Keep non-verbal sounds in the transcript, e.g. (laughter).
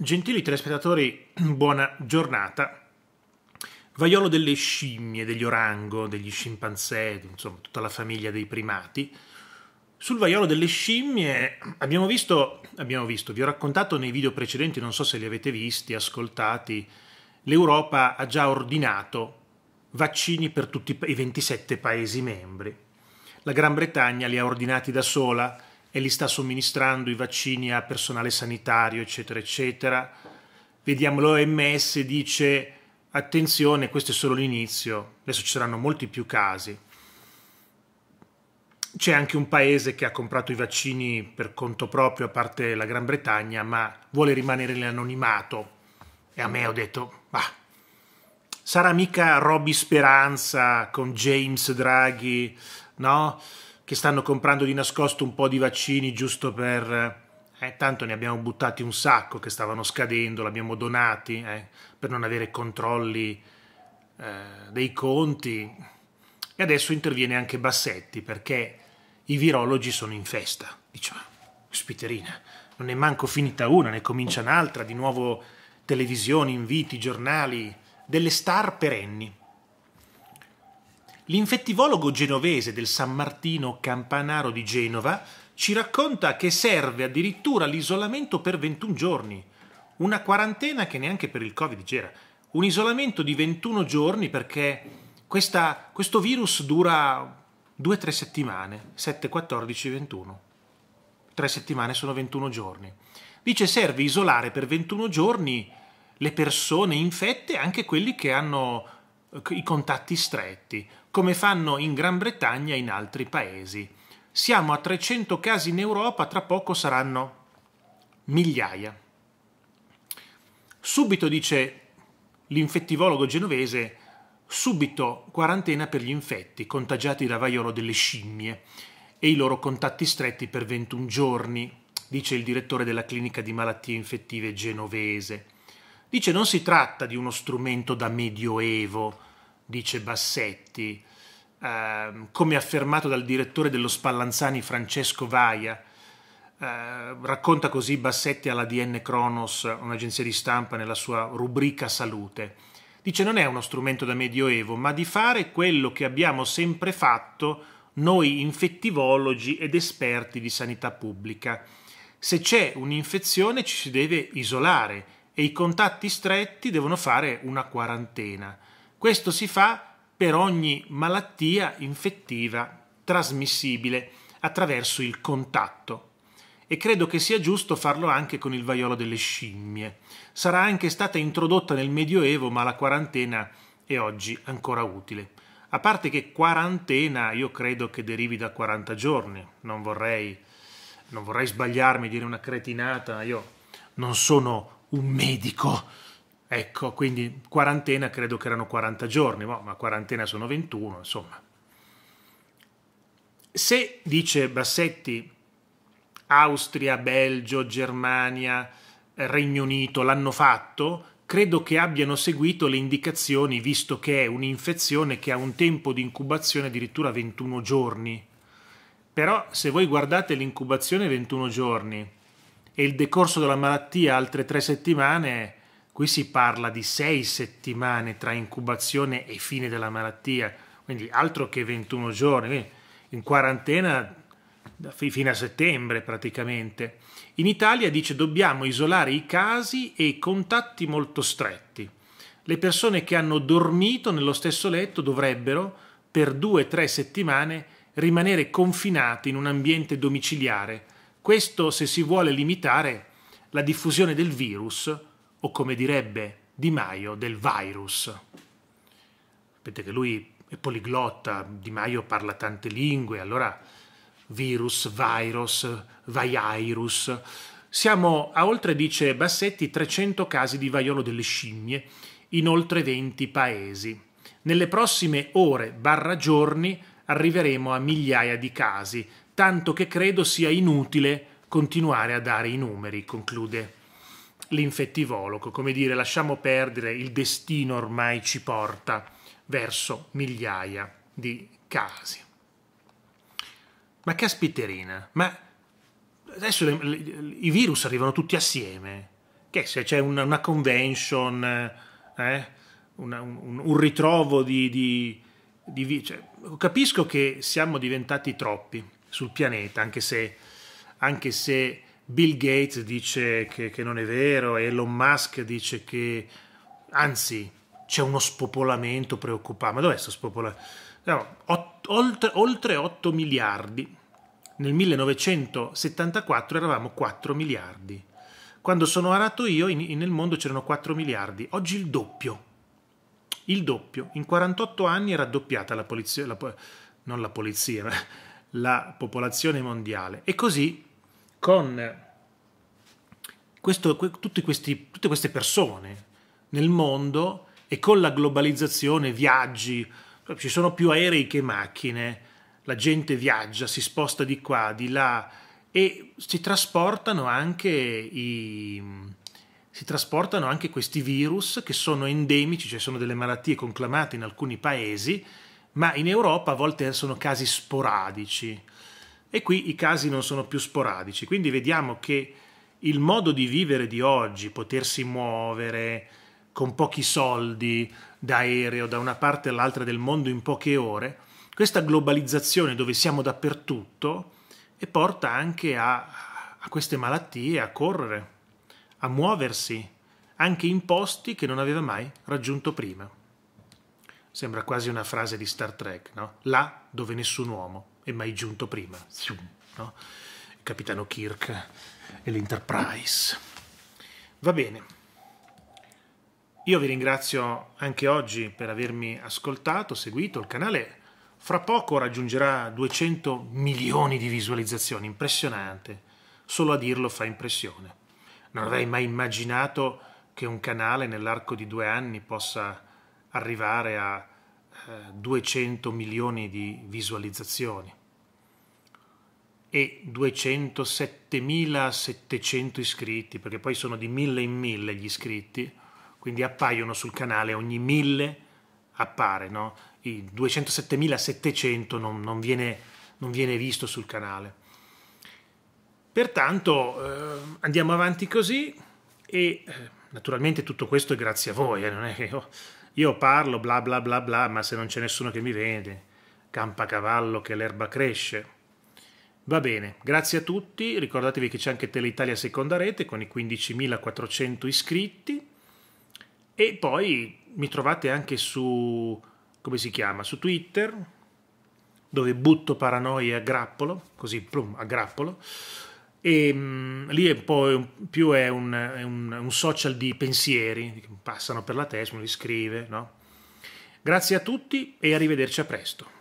Gentili telespettatori, buona giornata. Vaiolo delle scimmie, degli orango, degli scimpanzé, insomma tutta la famiglia dei primati. Sul vaiolo delle scimmie abbiamo visto, abbiamo visto, vi ho raccontato nei video precedenti, non so se li avete visti, ascoltati, l'Europa ha già ordinato vaccini per tutti i 27 Paesi membri. La Gran Bretagna li ha ordinati da sola, e li sta somministrando i vaccini a personale sanitario, eccetera, eccetera. Vediamo l'OMS dice attenzione, questo è solo l'inizio, adesso ci saranno molti più casi. C'è anche un paese che ha comprato i vaccini per conto proprio, a parte la Gran Bretagna, ma vuole rimanere nell'anonimato. E a me ho detto, ma sarà mica Robby Speranza con James Draghi, no? che stanno comprando di nascosto un po' di vaccini giusto per... Eh, eh, tanto ne abbiamo buttati un sacco che stavano scadendo, l'abbiamo donati eh, per non avere controlli eh, dei conti. E adesso interviene anche Bassetti perché i virologi sono in festa. Diciamo, spiterina, non è manco finita una, ne comincia un'altra, di nuovo televisioni, inviti, giornali, delle star perenni. L'infettivologo genovese del San Martino Campanaro di Genova ci racconta che serve addirittura l'isolamento per 21 giorni, una quarantena che neanche per il Covid c'era, un isolamento di 21 giorni perché questa, questo virus dura 2-3 settimane, 7, 14, 21. 3 settimane sono 21 giorni. Dice serve isolare per 21 giorni le persone infette, anche quelli che hanno eh, i contatti stretti come fanno in Gran Bretagna e in altri paesi. Siamo a 300 casi in Europa, tra poco saranno migliaia. Subito dice l'infettivologo genovese, subito quarantena per gli infetti contagiati da vaiolo delle scimmie e i loro contatti stretti per 21 giorni, dice il direttore della clinica di malattie infettive genovese. Dice non si tratta di uno strumento da medioevo, dice Bassetti, Uh, come affermato dal direttore dello Spallanzani Francesco Vaia, uh, racconta così Bassetti alla DN Cronos, un'agenzia di stampa, nella sua rubrica Salute. Dice non è uno strumento da medioevo, ma di fare quello che abbiamo sempre fatto noi infettivologi ed esperti di sanità pubblica. Se c'è un'infezione ci si deve isolare e i contatti stretti devono fare una quarantena. Questo si fa per ogni malattia infettiva trasmissibile attraverso il contatto e credo che sia giusto farlo anche con il vaiolo delle scimmie. Sarà anche stata introdotta nel Medioevo, ma la quarantena è oggi ancora utile. A parte che quarantena io credo che derivi da 40 giorni, non vorrei, non vorrei sbagliarmi, dire una cretinata, io non sono un medico Ecco, quindi quarantena credo che erano 40 giorni, boh, ma quarantena sono 21, insomma. Se, dice Bassetti, Austria, Belgio, Germania, Regno Unito l'hanno fatto, credo che abbiano seguito le indicazioni, visto che è un'infezione che ha un tempo di incubazione addirittura 21 giorni. Però se voi guardate l'incubazione 21 giorni e il decorso della malattia altre 3 settimane, Qui si parla di sei settimane tra incubazione e fine della malattia, quindi altro che 21 giorni, in quarantena fino a settembre praticamente. In Italia dice dobbiamo isolare i casi e i contatti molto stretti. Le persone che hanno dormito nello stesso letto dovrebbero per due o tre settimane rimanere confinate in un ambiente domiciliare. Questo se si vuole limitare la diffusione del virus o come direbbe Di Maio, del virus. Sapete che lui è poliglotta, Di Maio parla tante lingue, allora virus, virus, vairus. Siamo a oltre, dice Bassetti, 300 casi di vaiolo delle scimmie in oltre 20 paesi. Nelle prossime ore barra giorni arriveremo a migliaia di casi, tanto che credo sia inutile continuare a dare i numeri, conclude l'infettivologo, come dire lasciamo perdere, il destino ormai ci porta verso migliaia di casi. Ma caspiterina, ma adesso le, le, i virus arrivano tutti assieme, che se c'è una, una convention, eh, una, un, un, ritrovo di... di, di cioè, capisco che siamo diventati troppi sul pianeta, anche se, anche se Bill Gates dice che, che non è vero, Elon Musk dice che anzi c'è uno spopolamento preoccupante. Ma dov'è questo spopolamento? No, ot- oltre, oltre 8 miliardi. Nel 1974 eravamo 4 miliardi. Quando sono arato io in, in, nel mondo c'erano 4 miliardi, oggi il doppio. Il doppio. In 48 anni è raddoppiata la polizia, la, non la polizia, ma (laughs) la popolazione mondiale. E così con questo, questi, tutte queste persone nel mondo e con la globalizzazione, viaggi, ci sono più aerei che macchine, la gente viaggia, si sposta di qua, di là e si trasportano anche, i, si trasportano anche questi virus che sono endemici, cioè sono delle malattie conclamate in alcuni paesi, ma in Europa a volte sono casi sporadici. E qui i casi non sono più sporadici, quindi vediamo che il modo di vivere di oggi, potersi muovere con pochi soldi, da aereo, da una parte all'altra del mondo in poche ore, questa globalizzazione dove siamo dappertutto e porta anche a, a queste malattie, a correre, a muoversi, anche in posti che non aveva mai raggiunto prima. Sembra quasi una frase di Star Trek, no? Là dove nessun uomo è mai giunto prima. No? Il capitano Kirk e l'Enterprise. Va bene. Io vi ringrazio anche oggi per avermi ascoltato, seguito il canale. Fra poco raggiungerà 200 milioni di visualizzazioni, impressionante. Solo a dirlo fa impressione. Non avrei mai immaginato che un canale nell'arco di due anni possa arrivare a 200 eh, milioni di visualizzazioni e 207.700 iscritti, perché poi sono di mille in mille gli iscritti, quindi appaiono sul canale ogni mille appare, no? I 207.700 non, non, viene, non viene visto sul canale. Pertanto eh, andiamo avanti così e eh, naturalmente tutto questo è grazie a voi, eh, non è che io, io parlo bla bla bla bla, ma se non c'è nessuno che mi vede, campa cavallo che l'erba cresce Va bene, grazie a tutti, ricordatevi che c'è anche Teleitalia Seconda Rete con i 15.400 iscritti e poi mi trovate anche su, come si chiama, su Twitter dove butto paranoia a grappolo, così plum, a grappolo e ehm, mh, lì è un po' più è un, è un, un social di pensieri che passano per la testa, uno li scrive, no? Grazie a tutti e arrivederci a presto.